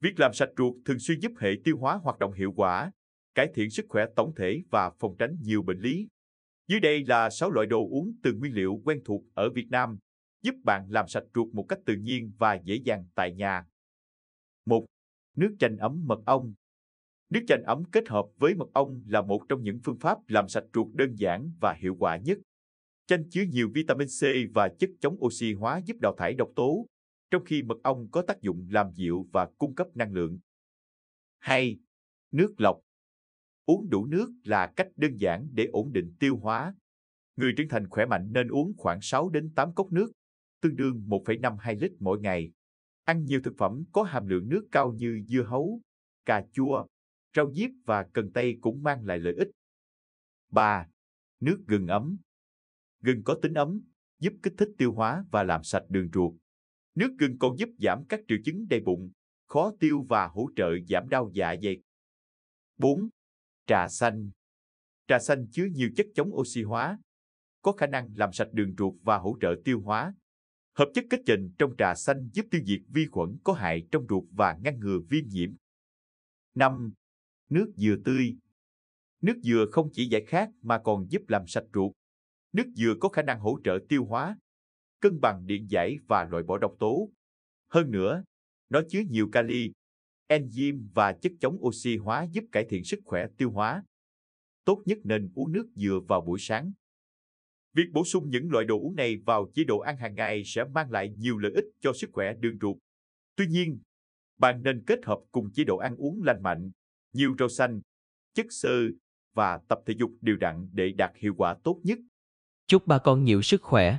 Việc làm sạch ruột thường xuyên giúp hệ tiêu hóa hoạt động hiệu quả, cải thiện sức khỏe tổng thể và phòng tránh nhiều bệnh lý. Dưới đây là 6 loại đồ uống từ nguyên liệu quen thuộc ở Việt Nam, giúp bạn làm sạch ruột một cách tự nhiên và dễ dàng tại nhà. 1. Nước chanh ấm mật ong Nước chanh ấm kết hợp với mật ong là một trong những phương pháp làm sạch ruột đơn giản và hiệu quả nhất. Chanh chứa nhiều vitamin C và chất chống oxy hóa giúp đào thải độc tố, trong khi mật ong có tác dụng làm dịu và cung cấp năng lượng. 2. Nước lọc Uống đủ nước là cách đơn giản để ổn định tiêu hóa. Người trưởng thành khỏe mạnh nên uống khoảng 6 đến 8 cốc nước, tương đương 1,52 lít mỗi ngày. Ăn nhiều thực phẩm có hàm lượng nước cao như dưa hấu, cà chua, rau diếp và cần tây cũng mang lại lợi ích. 3. Nước gừng ấm Gừng có tính ấm, giúp kích thích tiêu hóa và làm sạch đường ruột. Nước gừng còn giúp giảm các triệu chứng đầy bụng, khó tiêu và hỗ trợ giảm đau dạ dày. 4. Trà xanh Trà xanh chứa nhiều chất chống oxy hóa, có khả năng làm sạch đường ruột và hỗ trợ tiêu hóa. Hợp chất kết trình trong trà xanh giúp tiêu diệt vi khuẩn có hại trong ruột và ngăn ngừa viêm nhiễm. 5. Nước dừa tươi Nước dừa không chỉ giải khát mà còn giúp làm sạch ruột. Nước dừa có khả năng hỗ trợ tiêu hóa, cân bằng điện giải và loại bỏ độc tố. Hơn nữa, nó chứa nhiều kali, enzyme và chất chống oxy hóa giúp cải thiện sức khỏe tiêu hóa. Tốt nhất nên uống nước dừa vào buổi sáng. Việc bổ sung những loại đồ uống này vào chế độ ăn hàng ngày sẽ mang lại nhiều lợi ích cho sức khỏe đường ruột. Tuy nhiên, bạn nên kết hợp cùng chế độ ăn uống lành mạnh, nhiều rau xanh, chất xơ và tập thể dục đều đặn để đạt hiệu quả tốt nhất. Chúc bà con nhiều sức khỏe.